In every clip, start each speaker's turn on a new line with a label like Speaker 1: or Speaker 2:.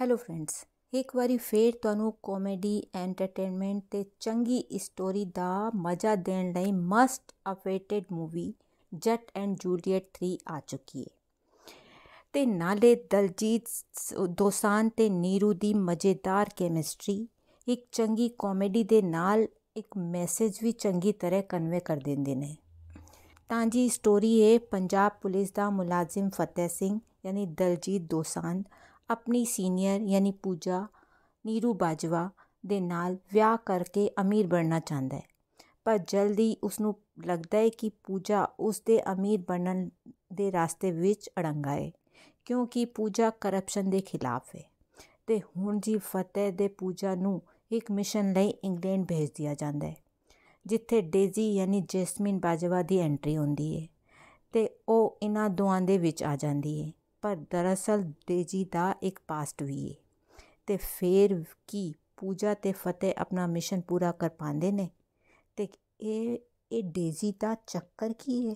Speaker 1: hello friends ਇੱਕ ਵਾਰੀ ਫੇਰ ਤੁਹਾਨੂੰ ਕਾਮੇਡੀ ਐਂਟਰਟੇਨਮੈਂਟ ਤੇ ਚੰਗੀ ਸਟੋਰੀ ਦਾ ਮਜ਼ਾ ਦੇਣ ਲਈ must awaited movie Jatt and Juliet 3 ਆ ਚੁੱਕੀ ਹੈ ਤੇ ਨਾਲੇ ਦਲਜੀਤ ਦੋਸਾਨ ਤੇ ਨੀਰੂ ਦੀ ਮਜ਼ੇਦਾਰ ਕੈਮਿਸਟਰੀ ਇੱਕ ਚੰਗੀ ਕਾਮੇਡੀ ਦੇ ਨਾਲ ਇੱਕ ਮੈਸੇਜ ਵੀ ਚੰਗੀ ਤਰ੍ਹਾਂ ਕਨਵੇ ਕਰ ਦਿੰਦੇ ਨੇ ਤਾਂ ਜੀ ਸਟੋਰੀ ਹੈ ਪੰਜਾਬ ਪੁਲਿਸ ਦਾ ਮੁਲਾਜ਼ਮ ਫਤਿਹ ਸਿੰਘ ਯਾਨੀ ਦਲਜੀਤ ਦੋਸਾਨ ਆਪਣੀ ਸੀਨੀਅਰ ਯਾਨੀ ਪੂਜਾ ਨੀਰੂ ਬਾਜਵਾ ਦੇ ਨਾਲ ਵਿਆਹ ਕਰਕੇ ਅਮੀਰ ਬਣਨਾ ਚਾਹੁੰਦਾ ਹੈ ਪਰ ਜਲਦੀ ਉਸ ਨੂੰ ਲੱਗਦਾ ਹੈ ਕਿ ਪੂਜਾ ਉਸ ਦੇ ਅਮੀਰ ਬਣਨ ਦੇ ਰਾਸਤੇ ਵਿੱਚ ਅੜੰਗਾ ਹੈ ਕਿਉਂਕਿ ਪੂਜਾ ਕਰਪਸ਼ਨ ਦੇ ਖਿਲਾਫ ਹੈ ਤੇ ਹੁਣ ਜੀ ਫਤਿਹ ਦੇ ਪੂਜਾ ਨੂੰ ਇੱਕ ਮਿਸ਼ਨ ਲਈ ਇੰਗਲੈਂਡ ਭੇਜ ਦਿਆ ਜਾਂਦਾ ਹੈ ਜਿੱਥੇ ਡੇਜ਼ੀ ਯਾਨੀ ਜੈਸਮੀਨ ਬਾਜਵਾ ਦੀ ਐਂਟਰੀ ਹੁੰਦੀ ਹੈ ਤੇ ਉਹ ਇਹਨਾਂ ਦੋਵਾਂ ਦੇ ਵਿੱਚ ਆ ਜਾਂਦੀ ਹੈ ਪਰ ਦਰਅਸਲ ਡੇਜੀ ਦਾ ਇੱਕ ਪਾਸਟ ਵੀ ਹੈ ਤੇ ਫੇਰ ਕੀ ਪੂਜਾ ਤੇ ਫਤਿਹ ਆਪਣਾ ਮਿਸ਼ਨ ਪੂਰਾ ਕਰ ਪਾਉਂਦੇ ਨੇ ਤੇ ਇਹ ਇਹ ਡੇਜੀ ਦਾ ਚੱਕਰ ਕੀ ਹੈ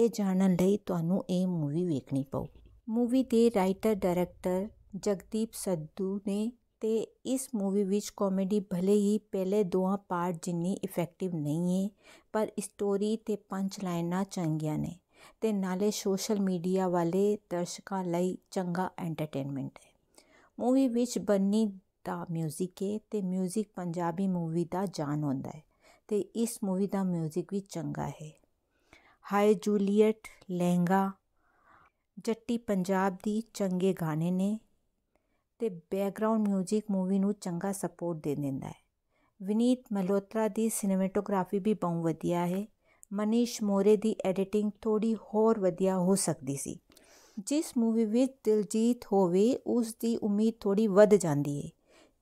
Speaker 1: ਇਹ ਜਾਣਨ ਲਈ ਤੁਹਾਨੂੰ ਇਹ ਮੂਵੀ ਵੇਖਣੀ ਪਊ ਮੂਵੀ ਦੇ ਰਾਈਟਰ ਡਾਇਰੈਕਟਰ ਜਗਦੀਪ ਸੱਧੂ ਨੇ ਤੇ ਇਸ ਮੂਵੀ ਵਿੱਚ ਕਾਮੇਡੀ ਭਲੇ ਹੀ ਪਹਿਲੇ ਦੋਹਾਂ ਪਾਰਟ ਜਿੰਨੀ ਇਫੈਕਟਿਵ ਨਹੀਂ ਹੈ ਪਰ ਸਟੋਰੀ ਤੇ ਪੰਜ ਲਾਈਨਾਂ ਚੰਗੀਆਂ ਨੇ ਤੇ ਨਾਲੇ ਸੋਸ਼ਲ ਮੀਡੀਆ ਵਾਲੇ ਦਰਸ਼ਕਾਂ ਲਈ ਚੰਗਾ ਐਂਟਰਟੇਨਮੈਂਟ ਹੈ ਮੂਵੀ ਵਿੱਚ ਬੰਨੀ ਦਾ ਮਿਊਜ਼ਿਕ ਹੈ ਤੇ ਮਿਊਜ਼ਿਕ ਪੰਜਾਬੀ ਮੂਵੀ ਦਾ ਜਾਨ ਹੁੰਦਾ ਹੈ ਤੇ ਇਸ ਮੂਵੀ ਦਾ ਮਿਊਜ਼ਿਕ ਵੀ ਚੰਗਾ ਹੈ ਹਾਈ ਜੂਲੀਅਟ ਲਹਿੰਗਾ ਜੱਟੀ ਪੰਜਾਬ ਦੀ ਚੰਗੇ ਗਾਣੇ ਨੇ ਤੇ ਬੈਕਗ੍ਰਾਉਂਡ 뮤직 ਮੂਵੀ ਨੂੰ ਚੰਗਾ ਸਪੋਰਟ ਦੇ ਦਿੰਦਾ ਹੈ ਵਿਨੀਤ ਮਲੋਤਰਾ ਦੀ ਸਿਨੇਮੈਟੋਗ੍ਰਾਫੀ ਵੀ ਬਹੁਤ ਵਧੀਆ ਹੈ ਮਨੀਸ਼ ਮੋਰੇ ਦੀ ਐਡੀਟਿੰਗ ਥੋੜੀ ਹੋਰ ਵਧੀਆ ਹੋ ਸਕਦੀ ਸੀ ਜਿਸ ਮੂਵੀ ਵਿੱਚ ਦਿਲਜੀਤ ਹੋਵੇ ਉਸ ਦੀ ਉਮੀਦ ਥੋੜੀ ਵੱਧ ਜਾਂਦੀ ਹੈ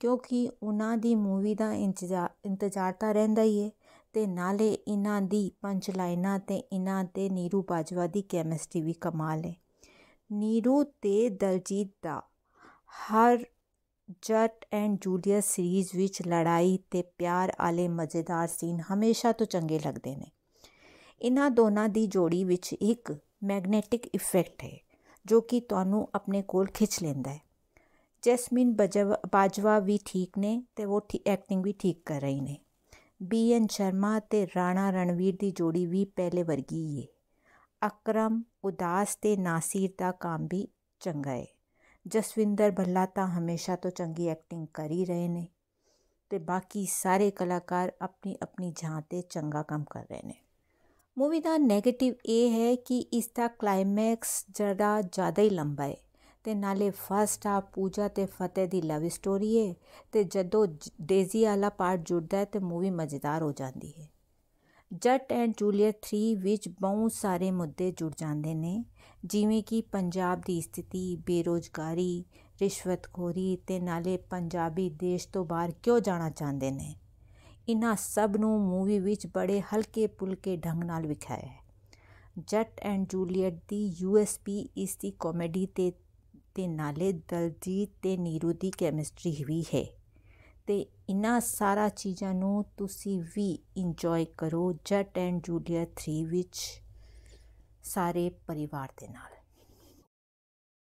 Speaker 1: ਕਿਉਂਕਿ ਉਹਨਾਂ ਦੀ ਮੂਵੀ ਦਾ ਇੰਤਜ਼ਾਰ ਤਾਂ ਰਹਿੰਦਾ ਹੀ ਹੈ ਤੇ ਨਾਲੇ ਇਹਨਾਂ ਦੀ ਪੰਜ ਲਾਈਨਾਂ ਤੇ ਇਹਨਾਂ ਤੇ ਨੀਰੂ ਬਾਜਵਾ ਦੀ ਕੈਮਿਸਟਰੀ ਵੀ ਕਮਾਲ ਹੈ ਨੀਰੂ ਤੇ ਦਿਲਜੀਤ ਦਾ ਹਰ ਜੱਟ ਐਂਡ ਜੂਲੀਅਸ ਸੀਰੀਜ਼ ਵਿੱਚ ਲੜਾਈ ਤੇ ਪਿਆਰ ਵਾਲੇ ਮਜ਼ੇਦਾਰ ਸੀਨ ਹਮੇਸ਼ਾ ਤੋਂ ਚੰਗੇ ਲੱਗਦੇ ਨੇ ਇਹਨਾਂ ਦੋਨਾਂ ਦੀ ਜੋੜੀ ਵਿੱਚ ਇੱਕ ਮੈਗਨੇਟਿਕ ਇਫੈਕਟ ਹੈ ਜੋ ਕਿ ਤੁਹਾਨੂੰ ਆਪਣੇ ਕੋਲ ਖਿੱਚ ਲੈਂਦਾ ਹੈ ਜੈਸਮਿਨ ਬਾਜਵਾ ਵੀ ਠੀਕ ਨੇ ਤੇ ਉਹ ਐਕਟਿੰਗ ਵੀ ਠੀਕ ਕਰ ਰਹੀ ਨੇ ਬੀ ਐਨ ਸ਼ਰਮਾ ਤੇ ਰਾਣਾ ਰਣਵੀਰ ਦੀ ਜੋੜੀ ਵੀ ਪਹਿਲੇ ਵਰਗੀ ਹੀ ਹੈ ਅਕਰਮ ਉਦਾਸ ਤੇ ਨਾਸੀਰ ਦਾ ਕੰਮ ਵੀ ਚੰਗਾ ਹੈ ਜਸਵਿੰਦਰ ਭੱਲਾ ਤਾਂ ਹਮੇਸ਼ਾ ਤੋਂ ਚੰਗੀ ਐਕਟਿੰਗ ਕਰ ਹੀ ਰਹੇ ਨੇ ਤੇ ਬਾਕੀ ਸਾਰੇ ਕਲਾਕਾਰ ਆਪਣੀ ਆਪਣੀ ਜਹਾਂ ਤੇ ਚੰਗਾ ਕੰਮ ਕਰ ਰਹੇ ਨੇ ਮੂਵੀ ਦਾ 네ਗੇਟਿਵ ਇਹ ਹੈ ਕਿ ਇਸ ਦਾ ਕਲਾਈਮੈਕਸ ਜਰਾ ਜ਼ਿਆਦਾ ਹੀ ਲੰਬਾ ਹੈ ਤੇ ਨਾਲੇ ਫਸਟ ਆ ਪੂਜਾ ਤੇ ਫਤਿਹ ਦੀ ਲਵ ਸਟੋਰੀ ਹੈ ਤੇ ਜਦੋਂ ਡੇਜ਼ੀ ਵਾਲਾ ਪਾਰਟ ਜੁੜਦਾ ਹੈ ਤੇ ਮੂਵੀ ਮਜ਼ੇਦਾਰ ਹੋ ਜਾਂਦੀ ਹੈ ਜੱਟ ਐਂਡ ਜੂਲੀਅਟ 3 ਵਿੱਚ ਬਹੁਤ ਸਾਰੇ ਮੁੱਦੇ ਜੁੜ ਜਾਂਦੇ ਨੇ ਜਿਵੇਂ ਕਿ ਪੰਜਾਬ ਦੀ ਸਥਿਤੀ ਬੇਰੋਜ਼ਗਾਰੀ ਰਿਸ਼ਵਤਖੋਰੀ ਤੇ ਨਾਲੇ ਪੰਜਾਬੀ ਦੇਸ਼ ਤੋਂ ਬਾਹਰ ਕਿਉਂ ਜਾਣਾ ਚਾਹੁੰਦੇ ਨੇ ਇਹਨਾਂ ਸਭ ਨੂੰ ਮੂਵੀ ਵਿੱਚ ਬੜੇ ਹਲਕੇ ਪੁਲਕੇ ਢੰਗ ਨਾਲ ਵਿਖਾਇਆ ਹੈ ਜੱਟ ਐਂਡ ਜੂਲੀਅਟ ਦੀ ਯੂਐਸਪੀ ਇਸ ਦੀ ਕਾਮੇਡੀ ਤੇ ਤੇ ਨਾਲੇ ਦਲਜੀਤ ਤੇ ਨੀਰੂ ਦੀ ਕੈਮਿਸਟਰੀ ਵੀ ਹੈ ਤੇ ਇਨਾ ਸਾਰਾ ਚੀਜ਼ਾਂ ਨੂੰ ਤੁਸੀਂ ਵੀ ਇੰਜੋਏ ਕਰੋ ਜੱਟ ਐਂਡ ਜੂਲੀਅਟ 3 ਵਿੱਚ ਸਾਰੇ ਪਰਿਵਾਰ ਦੇ ਨਾਲ